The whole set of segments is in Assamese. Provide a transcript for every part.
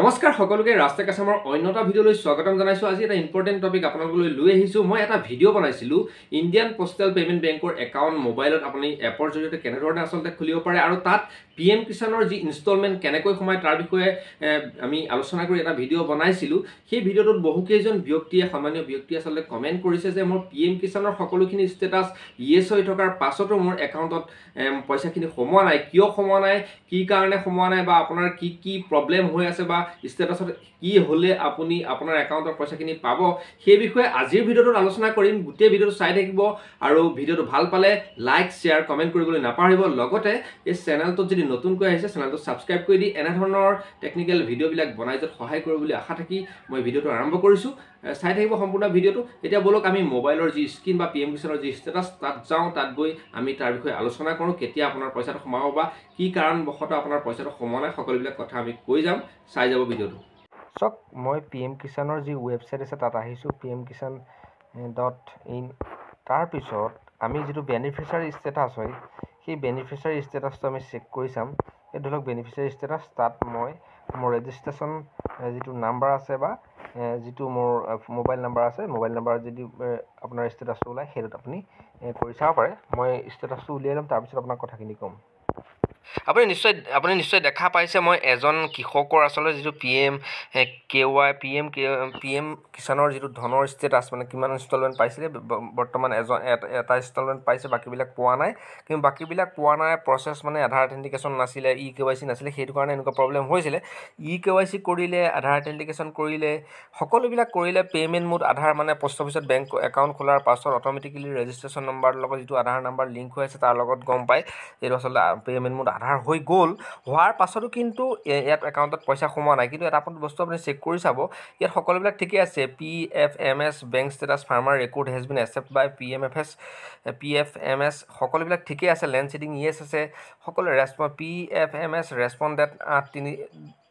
নমস্কাৰ সকলোকে ৰাস্তা কাছামৰ অন্য এটা ভিডিঅ'লৈ স্বাগতম জনাইছোঁ আজি এটা ইম্পৰ্টেণ্ট টপিক আপোনালোকলৈ লৈ আহিছোঁ মই এটা ভিডিঅ' বনাইছিলোঁ ইণ্ডিয়ান পষ্টেল পে'মেণ্ট বেংকৰ একাউণ্ট মোবাইলত আপুনি এপৰ জৰিয়তে কেনেধৰণে আচলতে খুলিব পাৰে আৰু তাত পি এম কিষাণৰ যি ইনষ্টলমেণ্ট কেনেকৈ সোমায় তাৰ বিষয়ে আমি আলোচনা কৰি এটা ভিডিঅ' বনাইছিলোঁ সেই ভিডিঅ'টোত বহুকেইজন ব্যক্তিয়ে সামান্য ব্যক্তিয়ে আচলতে কমেণ্ট কৰিছে যে মোৰ পি এম কিষাণৰ সকলোখিনি ষ্টেটাছ ইয়েছ হৈ থকাৰ পাছতো মোৰ একাউণ্টত পইচাখিনি সোমোৱা নাই কিয় সোমোৱা নাই কি কাৰণে সোমোৱা নাই বা আপোনাৰ কি কি প্ৰব্লেম হৈ আছে বা ষ্টেটাছত কি হ'লে আপুনি আপোনাৰ একাউণ্টৰ পইচাখিনি পাব সেই বিষয়ে আজিৰ ভিডিঅ'টোত আলোচনা কৰিম গোটেই ভিডিঅ'টো চাই থাকিব আৰু ভিডিঅ'টো ভাল পালে লাইক শ্বেয়াৰ কমেণ্ট কৰিবলৈ নাপাহৰিব লগতে এই চেনেলটোত যদি নতুনকৈ আহিছে চেনেলটো ছাবস্ক্ৰাইব কৰি দি এনেধৰণৰ টেকনিকেল ভিডিঅ'বিলাক বনাই য'ত সহায় কৰোঁ বুলি আশা থাকি মই ভিডিঅ'টো আৰম্ভ কৰিছোঁ চাই থাকিব সম্পূৰ্ণ ভিডিঅ'টো এতিয়া বোলক আমি মোবাইলৰ যি স্ক্ৰীণ বা পি এম কিষাণৰ যি ষ্টেটাছ তাত যাওঁ তাত গৈ আমি তাৰ বিষয়ে আলোচনা কৰোঁ কেতিয়া আপোনাৰ পইচাটো সোমাব বা কি কাৰণবশতঃ আপোনাৰ পইচাটো সোমোৱা নাই সকলোবিলাক কথা আমি কৈ যাম চাই যাব ভিডিঅ'টো চাওক মই পি এম কিষাণৰ যি ৱেবছাইট আছে তাত আহিছোঁ P M Kisan dot in তাৰপিছত আমি যিটো বেনিফিচিয়াৰী ষ্টেটাছ হয় সেই বেনিফিচিয়াৰী ষ্টেটাছটো আমি চেক কৰি চাম এই ধৰি লওক বেনিফিচিয়াৰী ষ্টেটাছ তাত মই মোৰ ৰেজিষ্ট্ৰেশ্যন যিটো নাম্বাৰ আছে বা যিটো মোৰ মোবাইল নাম্বাৰ আছে মোবাইল নাম্বাৰত যদি আপোনাৰ ষ্টেটাছটো ওলায় সেইটোত আপুনি কৰি চাব পাৰে মই ষ্টেটাছটো উলিয়াই ল'ম তাৰপিছত আপোনাক কথাখিনি ক'ম আপুনি নিশ্চয় আপুনি নিশ্চয় দেখা পাইছে মই এজন কৃষকৰ আচলতে যিটো P M K Y P M K P M কিষাণৰ যিটো ধনৰ ষ্টেটাছ মানে কিমান ইনষ্টলমেণ্ট পাইছিলে বৰ্তমান এজন এটা ইনষ্টলমেণ্ট পাইছে বাকীবিলাক পোৱা নাই কিন্তু বাকীবিলাক পোৱা নাই প্ৰচেছ মানে আধাৰ অথেণ্টিকেশ্যন নাছিলে ই কে ৱাই চি নাছিলে সেইটো কাৰণে এনেকুৱা প্ৰব্লেম হৈছিলে ই কে ৱাই চি কৰিলে আধাৰ অথেণ্টিকেশ্যন কৰিলে সকলোবিলাক কৰিলে পে'মেণ্ট মোড আধাৰ মানে পষ্ট অফিচত বেংক একাউণ্ট খোলাৰ পাছত অট'মেটিকেলি ৰেজিষ্ট্ৰেশ্যন নম্বৰৰ লগত যিটো আধাৰ নাম্বাৰ লিংক হৈ আছে তাৰ লগত গম পায় এইটো আচলতে পে'মেণ্ট মোড আধাৰ হৈ গ'ল হোৱাৰ পাছতো কিন্তু ইয়াত একাউণ্টত পইচা সোমোৱা নাই কিন্তু এটা বস্তু আপুনি চেক কৰি চাব ইয়াত সকলোবিলাক ঠিকেই আছে P F M S bank status farmer record has been accept by P M F S P F M S সকলোবিলাক ঠিকেই আছে লেণ্ড শ্বেডিং ই এছ আছে সকলো ৰেচপ P F M S responded আঠ তিনি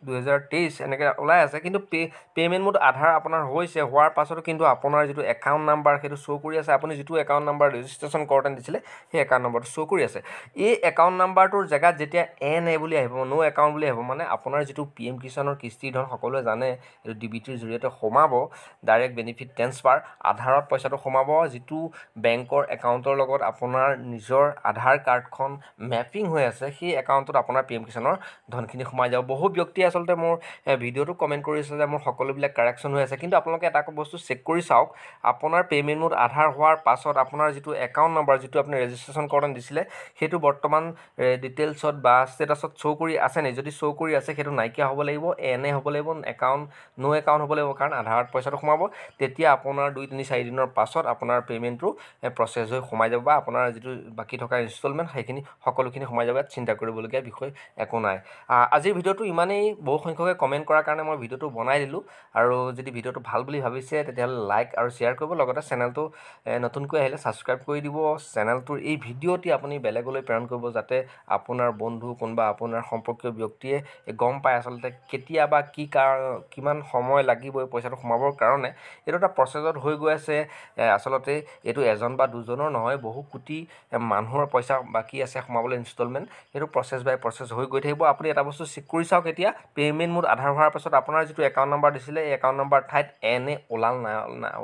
দুহেজাৰ তেইছ এনেকৈ ওলাই আছে কিন্তু পে' পে'মেণ্ট মোৰ আধাৰ আপোনাৰ হৈছে হোৱাৰ পাছতো কিন্তু আপোনাৰ যিটো একাউণ্ট নাম্বাৰ সেইটো শ্ব' কৰি আছে আপুনি যিটো একাউণ্ট নাম্বাৰ ৰেজিষ্ট্ৰেশ্যন কৰোঁতে দিছিলে সেই একাউণ্ট নাম্বাৰটো শ্ব' কৰি আছে এই একাউণ্ট নাম্বাৰটোৰ জেগাত যেতিয়া এন এ বুলি আহিব ন' একাউণ্ট বুলি আহিব মানে আপোনাৰ যিটো পি এম কিষাণৰ কিস্তি ধন সকলোৱে জানে এইটো ডি বি টিৰ জৰিয়তে সোমাব ডাইৰেক্ট বেনিফিট ট্ৰেন্সফাৰ আধাৰত পইচাটো সোমাব যিটো বেংকৰ একাউণ্টৰ লগত আপোনাৰ নিজৰ আধাৰ কাৰ্ডখন মেপিং হৈ আছে সেই একাউণ্টত আপোনাৰ পি এম কিষাণৰ ধনখিনি সোমাই যাব বহু ব্যক্তিয়ে আচলতে মোৰ ভিডিঅ'টো কমেণ্ট কৰিছিলে যে মোৰ সকলোবিলাক কাৰেকশ্যন হৈ আছে কিন্তু আপোনালোকে এটা বস্তু চেক কৰি চাওক আপোনাৰ পে'মেণ্ট মোড আধাৰ হোৱাৰ পাছত আপোনাৰ যিটো একাউণ্ট নাম্বাৰ যিটো আপুনি ৰেজিষ্ট্ৰেশ্যন কৰণ দিছিলে সেইটো বৰ্তমান ডিটেইলছত বা ষ্টেটাছত শ্ব' কৰি আছে নেকি যদি শ্ব' কৰি আছে সেইটো নাইকিয়া হ'ব লাগিব এ এনে হ'ব লাগিব একাউণ্ট ন' একাউণ্ট হ'ব লাগিব কাৰণ আধাৰত পইচাটো সোমাব তেতিয়া আপোনাৰ দুই তিনি চাৰিদিনৰ পাছত আপোনাৰ পে'মেণ্টটো প্ৰচেছ হৈ সোমাই যাব বা আপোনাৰ যিটো বাকী থকা ইনষ্টলমেণ্ট সেইখিনি সকলোখিনি সোমাই যাব ইয়াত চিন্তা কৰিবলগীয়া বিষয় একো নাই আজিৰ ভিডিঅ'টো ইমানেই বহুসংখ্যকে কমেণ্ট কৰাৰ কাৰণে মই ভিডিঅ'টো বনাই দিলোঁ আৰু যদি ভিডিঅ'টো ভাল বুলি ভাবিছে তেতিয়াহ'লে লাইক আৰু শ্বেয়াৰ কৰিব লগতে চেনেলটো নতুনকৈ আহিলে ছাবস্ক্ৰাইব কৰি দিব চেনেলটোৰ এই ভিডিঅ'টি আপুনি বেলেগলৈ প্ৰেৰণ কৰিব যাতে আপোনাৰ বন্ধু কোনোবা আপোনাৰ সম্পৰ্কীয় ব্যক্তিয়ে গম পায় আচলতে কেতিয়া বা কি কাৰ কিমান সময় লাগিব পইচাটো সোমাবৰ কাৰণে এইটো এটা প্ৰচেছত হৈ গৈ আছে আচলতে এইটো এজন বা দুজনৰ নহয় বহু কোটি মানুহৰ পইচা বাকী আছে সোমাবলৈ ইনষ্টলমেণ্ট সেইটো প্ৰচেছ বাই প্ৰচেছ হৈ গৈ থাকিব আপুনি এটা বস্তু চেক কৰি চাওক এতিয়া পে'মেণ্ট মোৰ আধাৰ হোৱাৰ পাছত আপোনাৰ যিটো একাউণ্ট নাম্বাৰ দিছিলে এই একাউণ্ট নাম্বাৰ ঠাইত এনে ওলাল নাই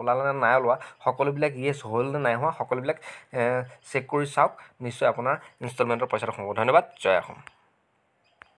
ওলাল নে নাই ওলোৱা সকলোবিলাক ইয়েছ হ'ল নে নাই হোৱা সকলোবিলাক চেক কৰি চাওক নিশ্চয় আপোনাৰ ইনষ্টলমেণ্টৰ পইচাটো সোমাব ধন্যবাদ জয় আহোম